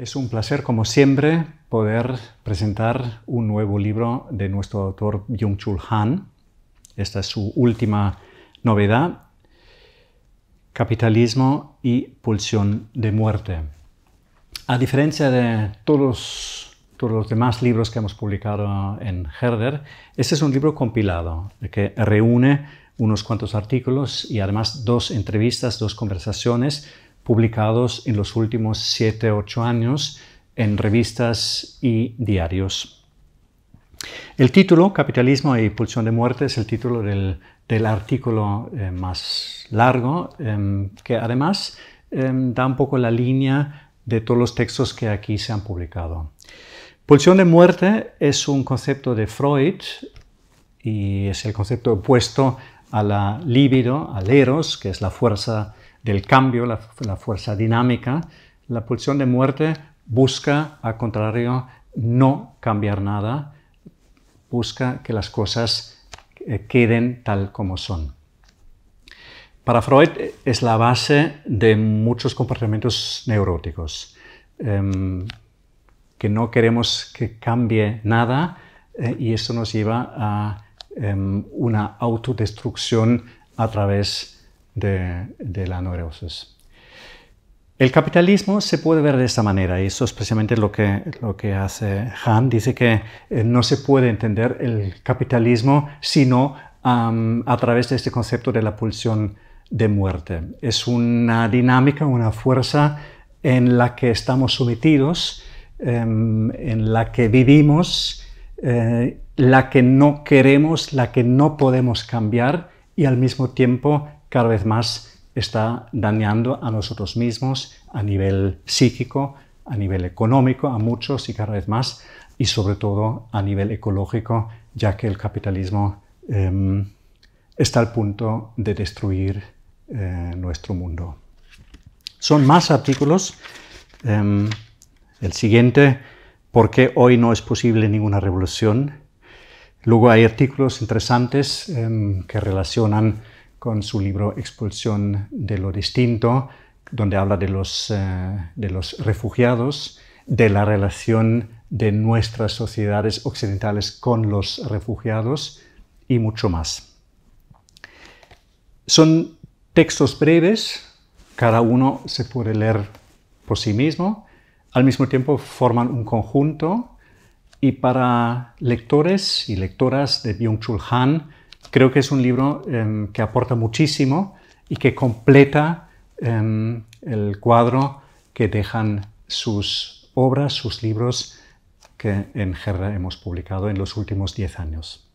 Es un placer, como siempre, poder presentar un nuevo libro de nuestro autor Jung chul Han. Esta es su última novedad, Capitalismo y Pulsión de Muerte. A diferencia de todos, todos los demás libros que hemos publicado en Herder, este es un libro compilado que reúne unos cuantos artículos y además dos entrevistas, dos conversaciones publicados en los últimos 7-8 años en revistas y diarios. El título, Capitalismo y e Pulsión de Muerte, es el título del, artículo eh, más largo, em, que además em, da un poco la línea de todos los textos que aquí se han publicado. Pulsión de muerte es un concepto de Freud y es el concepto opuesto a la libido, al eros, que es la fuerza del cambio, la, fuerza dinámica, la pulsión de muerte busca, al contrario, no cambiar nada, busca que las cosas eh, queden tal como son. Para Freud eh, es la base de muchos comportamientos neuróticos, em, que no queremos que cambie nada eh, y eso nos lleva a em, una autodestrucción a través de de, la neurosis. El capitalismo se puede ver de esta manera, y eso es precisamente lo que, lo que hace Han. Dice que eh, no se puede entender el capitalismo sino a través de este concepto de la pulsión de muerte. Es una dinámica, una fuerza en la que estamos sometidos, em, en la que vivimos, eh, la que no queremos, la que no podemos cambiar y al mismo tiempo cada vez más está dañando a nosotros mismos a nivel psíquico, a nivel económico, a muchos y cada vez más, y sobre todo a nivel ecológico, ya que el capitalismo em, está al punto de destruir eh, nuestro mundo. Son más artículos. Em, el siguiente, ¿por qué hoy no es posible ninguna revolución? Luego hay artículos interesantes em, que relacionan con su libro Expulsión de lo Distinto, donde habla eh, de los, refugiados, de la relación de nuestras sociedades occidentales con los refugiados y mucho más. Son textos breves, cada uno se puede leer por sí mismo, al mismo tiempo forman un conjunto y para lectores y lectoras de Byung-Chul Han, Creo que es un libro em, que aporta muchísimo y que completa em, el cuadro que dejan sus obras, sus libros que en Gerra hemos publicado en los últimos diez años.